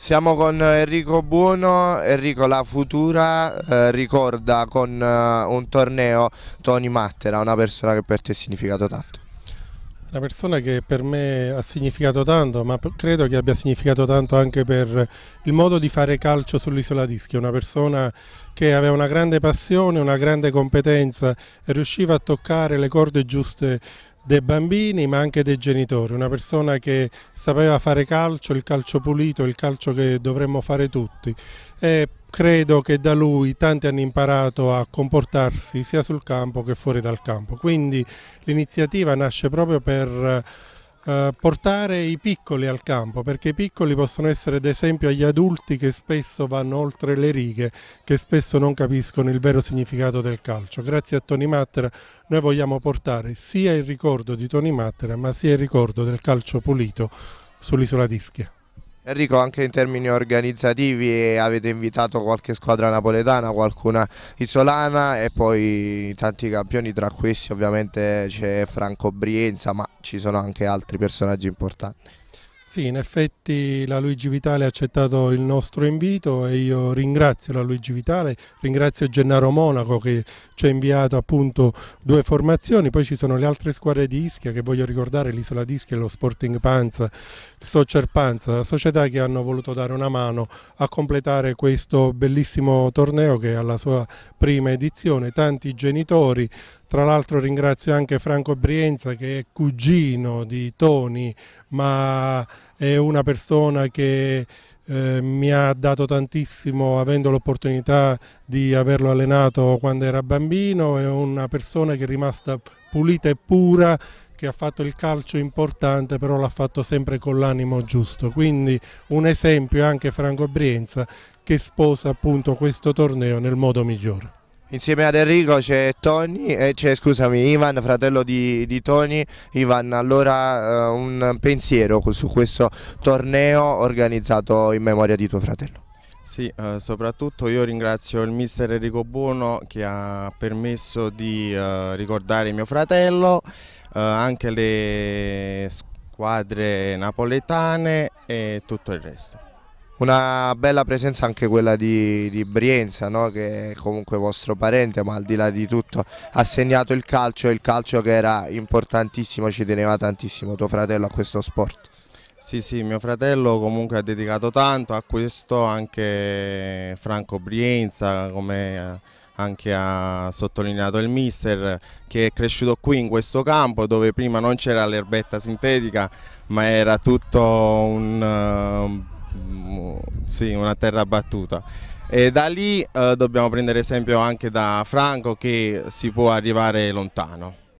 Siamo con Enrico Buono, Enrico la futura eh, ricorda con eh, un torneo Tony Mattera, una persona che per te ha significato tanto. Una persona che per me ha significato tanto, ma credo che abbia significato tanto anche per il modo di fare calcio sull'isola Dischi. una persona che aveva una grande passione, una grande competenza e riusciva a toccare le corde giuste dei bambini ma anche dei genitori, una persona che sapeva fare calcio, il calcio pulito, il calcio che dovremmo fare tutti e credo che da lui tanti hanno imparato a comportarsi sia sul campo che fuori dal campo, quindi l'iniziativa nasce proprio per eh, portare i piccoli al campo perché i piccoli possono essere d'esempio agli adulti che spesso vanno oltre le righe, che spesso non capiscono il vero significato del calcio. Grazie a Tony Mattera noi vogliamo portare sia il ricordo di Tony Mattera ma sia il ricordo del calcio pulito sull'isola d'Ischia. Enrico, anche in termini organizzativi eh, avete invitato qualche squadra napoletana, qualcuna isolana e poi tanti campioni, tra questi ovviamente c'è Franco Brienza, ma ci sono anche altri personaggi importanti. Sì, in effetti la Luigi Vitale ha accettato il nostro invito e io ringrazio la Luigi Vitale, ringrazio Gennaro Monaco che ci ha inviato appunto due formazioni, poi ci sono le altre squadre di Ischia che voglio ricordare, l'Isola di Ischia e lo Sporting Panza, il Soccer Panza, società che hanno voluto dare una mano a completare questo bellissimo torneo che è alla sua prima edizione, tanti genitori tra l'altro ringrazio anche Franco Brienza che è cugino di Toni, ma è una persona che eh, mi ha dato tantissimo avendo l'opportunità di averlo allenato quando era bambino, è una persona che è rimasta pulita e pura che ha fatto il calcio importante però l'ha fatto sempre con l'animo giusto quindi un esempio anche Franco Brienza che sposa appunto questo torneo nel modo migliore. Insieme ad Enrico c'è Tony, eh, scusami, Ivan, fratello di, di Tony. Ivan, allora eh, un pensiero su questo torneo organizzato in memoria di tuo fratello. Sì, eh, soprattutto io ringrazio il mister Enrico Buono che ha permesso di eh, ricordare mio fratello, eh, anche le squadre napoletane e tutto il resto. Una bella presenza anche quella di, di Brienza, no? che è comunque vostro parente, ma al di là di tutto ha segnato il calcio, il calcio che era importantissimo, ci teneva tantissimo tuo fratello a questo sport. Sì, sì, mio fratello comunque ha dedicato tanto a questo, anche Franco Brienza, come anche ha sottolineato il mister, che è cresciuto qui in questo campo dove prima non c'era l'erbetta sintetica, ma era tutto un sì, una terra battuta. E da lì eh, dobbiamo prendere esempio anche da Franco che si può arrivare lontano.